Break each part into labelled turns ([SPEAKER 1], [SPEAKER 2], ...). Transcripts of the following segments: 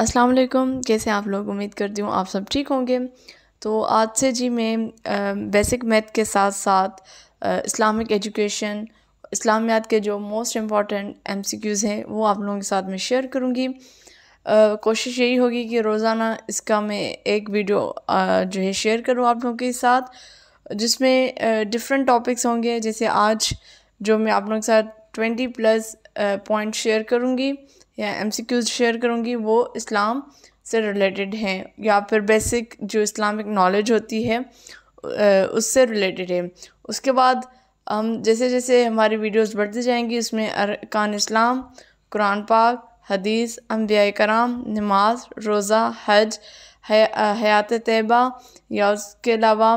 [SPEAKER 1] अस्सलाम वालेकुम कैसे आप लोग उम्मीद करती हूँ आप सब ठीक होंगे तो आज से जी मैं बेसिक मैथ के साथ साथ इस्लामिक एजुकेशन इस्लामियात के जो most important M C Qs हैं वो आप लोगों के साथ मैं शेयर करूँगी कोशिश यही होगी कि रोज़ाना इसका मैं एक वीडियो आ, जो है शेयर करूँ आप लोगों के साथ जिसमें डिफरेंट टॉपिक्स होंगे जैसे आज जो मैं आप लोगों के साथ ट्वेंटी प्लस पॉइंट शेयर करूँगी या एम सी क्यूज़ शेयर करूँगी वो इस्लाम से रिलेटेड हैं या फिर बेसिक जो इस्लामिक नॉलेज होती है उससे रिलेटेड है उसके बाद हम जैसे जैसे हमारी वीडियोस बढ़ती जाएंगी उसमें अरकान इस्लाम कुरान पाक हदीस अम्बिया कराम नमाज रोज़ा हज हयात तैबा या उसके अलावा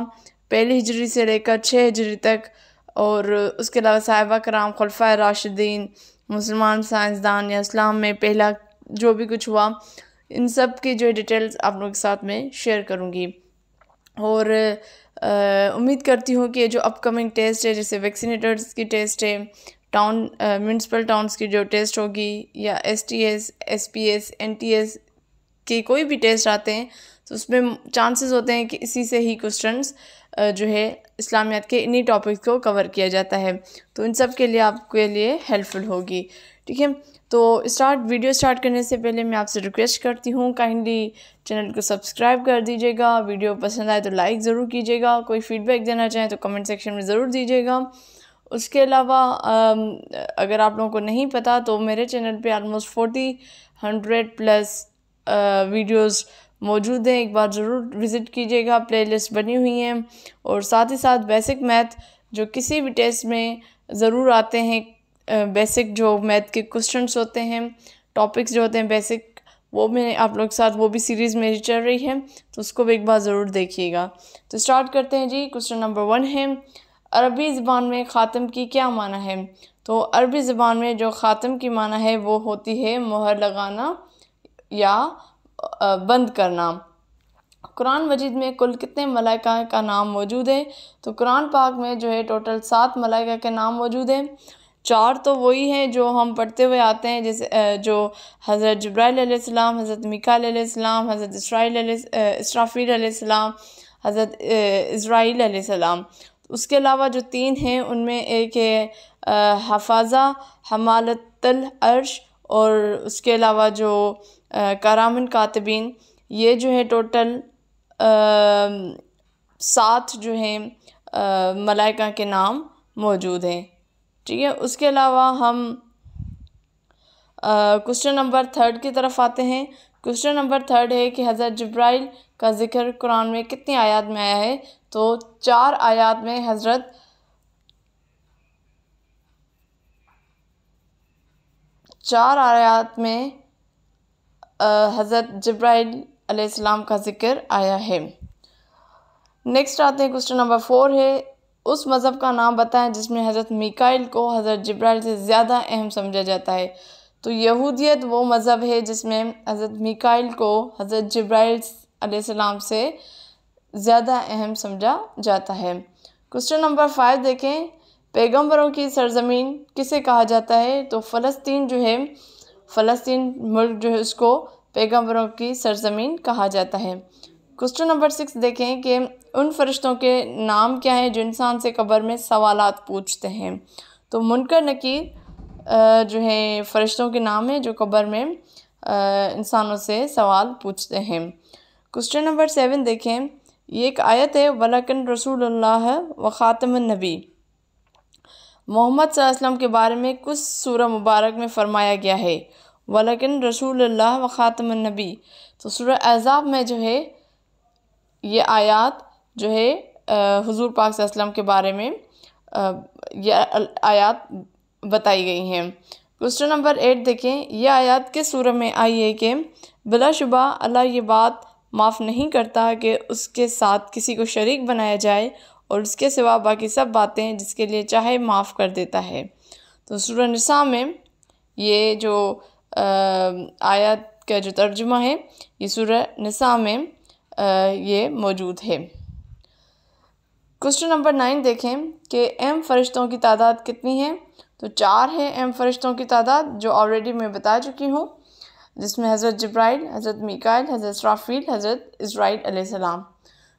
[SPEAKER 1] पहली हिजरी से लेकर छः हिजरी तक और उसके अलावा साहिबा कराम खलफा राशिदीन मुसलमान साइंसदान या इस्लाम में पहला जो भी कुछ हुआ इन सब की जो डिटेल्स आप लोगों के साथ में शेयर करूँगी और उम्मीद करती हूँ कि जो अपकमिंग टेस्ट है जैसे वैक्सीनेटर्स की टेस्ट है टाउन म्यूनसिपल टाउन्स की जो टेस्ट होगी या S T S S P S N T S के कोई भी टेस्ट आते हैं तो उसमें चांसेस होते हैं कि इसी से ही क्वेश्चन जो है इस्लामियात के इन्हीं टॉपिक को कवर किया जाता है तो इन सब के लिए आपके लिए हेल्पफुल होगी ठीक है तो स्टार्ट वीडियो स्टार्ट करने से पहले मैं आपसे रिक्वेस्ट करती हूँ काइंडली चैनल को सब्सक्राइब कर दीजिएगा वीडियो पसंद आए तो लाइक ज़रूर कीजिएगा कोई फीडबैक देना चाहें तो कमेंट सेक्शन में ज़रूर दीजिएगा उसके अलावा अगर आप लोगों को नहीं पता तो मेरे चैनल पे almost forty hundred plus videos मौजूद हैं एक बार ज़रूर विज़िट कीजिएगा प्लेलिस्ट बनी हुई हैं और साथ ही साथ बेसिक मैथ जो किसी भी टेस्ट में ज़रूर आते हैं बेसिक जो मैथ के क्वेश्चंस होते हैं टॉपिक्स जो होते हैं बेसिक वो मैंने आप लोग के साथ वो भी सीरीज़ मेरी चल रही है तो उसको भी एक बार ज़रूर देखिएगा तो स्टार्ट करते हैं जी क्वेश्चन नंबर वन है अरबी ज़बान में खातम की क्या माना है तो अरबी ज़बान में जो ख़ातम की माना है वो होती है मोहर लगाना या बंद करना कुरान मजीद में कुल कितने मलाइका का नाम मौजूद है तो कुरान पाक में जो है टोटल सात मलाइका के नाम मौजूद हैं चार तो वही हैं जो हम पढ़ते हुए आते हैं जैसे जो हज़रत जब्राईसम हज़रत मिकाम हज़रत इसराइल इसराफ़ीसम हज़रत इसराइलम उसके अलावा जो तीन हैं उनमें एक है हफाजा हमालतल अर्श और उसके अलावा जो कराम कातबीन ये जो है टोटल सात जो हैं मलाइका के नाम मौजूद हैं ठीक है उसके अलावा हम क्वेश्चन नंबर थर्ड की तरफ आते हैं क्वेश्चन नंबर थर्ड है कि हज़रत जब्राइल का जिक्र कुरान में कितनी आयात में आया है तो चार आयात में हज़रत चार आयात में हज़रत जब्राइल सलाम का ज़िक्र आया है नेक्स्ट आते हैं क्वेश्चन नंबर फोर है उस मज़हब का नाम बताएं जिसमें हज़रत मिकाइल को हज़रत जब्राइल से ज़्यादा अहम समझा जाता है तो यहूदियत वो मज़हब है जिसमें हज़रत मिकाइल को हज़रत जब्राइल से ज़्यादा अहम समझा जाता है क्वेश्चन नंबर फाइव देखें पैगम्बरों की सरजमीन किसे कहा जाता है तो फ़लस्तीन जो है फ़लस्तीन मुल्क जो है उसको पैगम्बरों की सरजमीन कहा जाता है क्वेश्चन नंबर सिक्स देखें कि उन फरिश्तों के नाम क्या हैं जो इंसान से कब्र में सवाल पूछते हैं तो मुनकर नकीर जो है फरिश्तों के नाम हैं जो कब्र में इंसानों से सवाल पूछते हैं क्वेश्चन नंबर सेवन देखें ये एक आयत है वलकन रसूल व ख़ातमनबी मोहम्मद के बारे में कुछ सूरह मुबारक में फ़रमाया गया है वलकिन रसूल व ख़ातमनबी तो सुर एज़ाब में जो है ये आयात जो है हजूर पाक सेम के बारे में ये आयात बताई गई हैं क्वेश्चन नंबर एट देखें यह आयात किस सूर में आई है कि बिलाशुबा अल्लाह ये बात माफ़ नहीं करता कि उसके साथ किसी को शरीक बनाया जाए और उसके सिवा बाकी सब बातें जिसके लिए चाहे माफ़ कर देता है तो सूर्य निसा में ये जो आयत का जो तर्जुमा है ये सूर्य नसा में ये मौजूद है क्वेश्चन नंबर नाइन देखें कि एम फरिश्तों की तादाद कितनी है तो चार है एम फरिश्तों की तादाद जो ऑलरेडी मैं बता चुकी हूँ जिसमें हज़रत जब्राइल हज़रत मिकाइल हज़रत राफील हज़रत इसराइल सलाम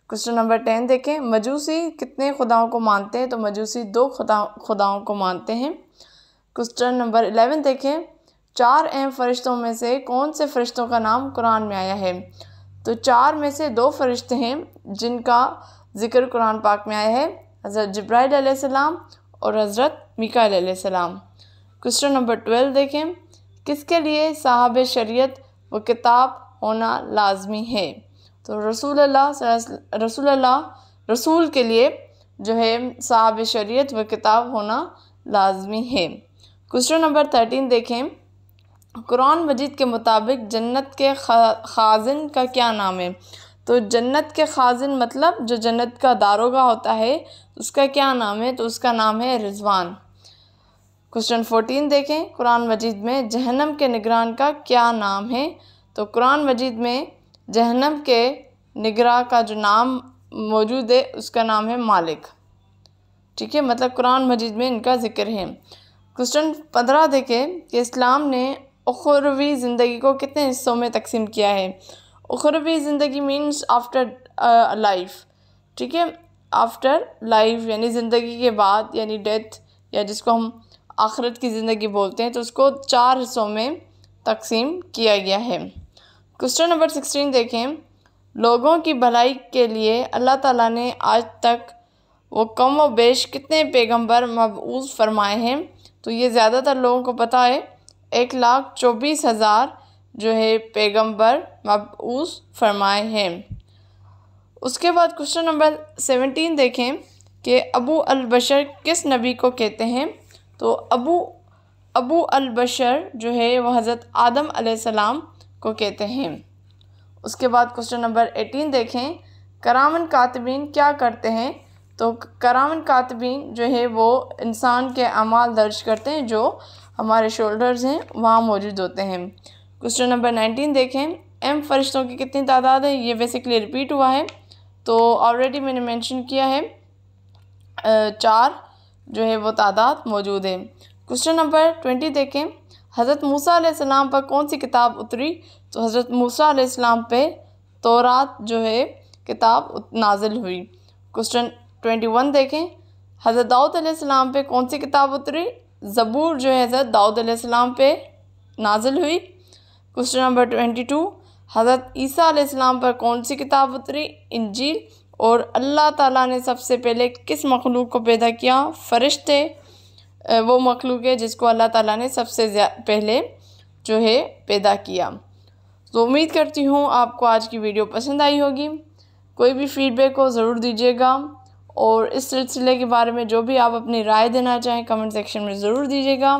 [SPEAKER 1] क्वेश्चन नंबर टेन देखें मजूसी कितने खुदाओं को मानते हैं तो मजूसी दो खुदा खुदाओं को मानते हैं क्वेश्चन नंबर एलेवन देखें चार अहम फरिश्तों में से कौन से फरिश्तों का नाम कुरान में आया है तो चार में से दो फरिश्ते हैं जिनका ज़िक्र कुरान पाक में आया है हज़रत सलाम और हज़रत मिकाईसम क्वेश्चन नंबर ट्वेल्व देखें किसके लिए साहब शरीत व किताब होना लाजमी है तो रसूल अल्लाह रसूल अल्लाह रसूल के लिए जो है साहब शरीत व किताब होना लाजमी है क्वेश्चन नंबर थर्टीन देखें कुरान मजीद के मुताबिक जन्नत के खाजिन का क्या नाम है तो जन्नत के खाजिन मतलब जो जन्नत का दारोगा होता है उसका क्या नाम है तो उसका नाम है रिजवान क्वेश्चन फोर्टीन देखें कुरान मजीद में जहनम के निगरान का क्या नाम है तो कुरान मजीद में जहनम के निगरा का जो नाम मौजूद है उसका नाम है मालिक ठीक है मतलब कुरान मजीद में इनका जिक्र है क्वेश्चन पंद्रह देखें कि इस्लाम ने अखरवी ज़िंदगी को कितने हिस्सों में तकसीम किया है अखरवी ज़िंदगी मीन्स आफ्टर लाइफ ठीक है आफ्टर लाइफ यानी ज़िंदगी के बाद यानी डेथ या जिसको हम आखरत की ज़िंदगी बोलते हैं तो उसको चार हिस्सों में तकसीम किया गया है क्वेश्चन नंबर सिक्सटीन देखें लोगों की भलाई के लिए अल्लाह ताला ने आज तक वो कम व बेश कितने पैगंबर मबूज़ फरमाए हैं तो ये ज़्यादातर लोगों को पता है एक लाख चौबीस हज़ार जो है पैगंबर मबूस फरमाए हैं उसके बाद क्वेश्चन नंबर सेवनटीन देखें कि अबू अलबशर किस नबी को कहते हैं तो अबू अबू अलबशर जो है वह हज़रत आदम सलाम को कहते हैं उसके बाद क्वेश्चन नंबर एटीन देखें करामन कातबीन क्या करते हैं तो करामन कातबीन जो है वो इंसान के अमाल दर्ज करते हैं जो हमारे शोल्डर्स हैं वहाँ मौजूद होते हैं क्वेश्चन नंबर नाइनटीन देखें एम फरिश्तों की कितनी तादाद है ये बेसिकली रिपीट हुआ है तो ऑलरेडी मैंने मेंशन किया है चार जो है वो तादाद मौजूद है क्वेश्चन नंबर ट्वेंटी देखें हज़रत मूसा आसमाम पर कौन सी किताब उतरी तो हज़रत मूसा आसमाम पे तोरात जो है किताब नाजिल हुई क्वेश्चन ट्वेंटी वन देखें हज़रत दाऊद आसमाम पे कौन सी किताब उतरी ज़बूर जो है हज़रत दाऊद सलाम पे नाजिल हुई क्वेश्चन नंबर ट्वेंटी टू हज़रत ईसा पर कौन सी किताब उतरी इंजील और अल्लाह ताला ने सबसे पहले किस मखलूक को पैदा किया फरिश्ते वो मखलूक है जिसको अल्लाह ताला ने सबसे पहले जो है पैदा किया तो उम्मीद करती हूँ आपको आज की वीडियो पसंद आई होगी कोई भी फीडबैक हो ज़रूर दीजिएगा और इस सिलसिले के बारे में जो भी आप अपनी राय देना चाहें कमेंट सेक्शन में ज़रूर दीजिएगा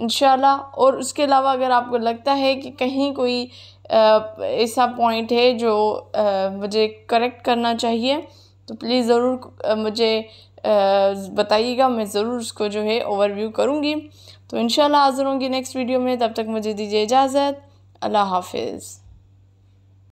[SPEAKER 1] इन और उसके अलावा अगर आपको लगता है कि कहीं कोई ऐसा पॉइंट है जो मुझे करेक्ट करना चाहिए तो प्लीज़ ज़रूर मुझे बताइएगा मैं ज़रूर उसको जो है ओवरव्यू करूँगी तो इन हाज़िर होंगी नेक्स्ट वीडियो में तब तक मुझे दीजिए इजाज़त अल्लाह हाफिज़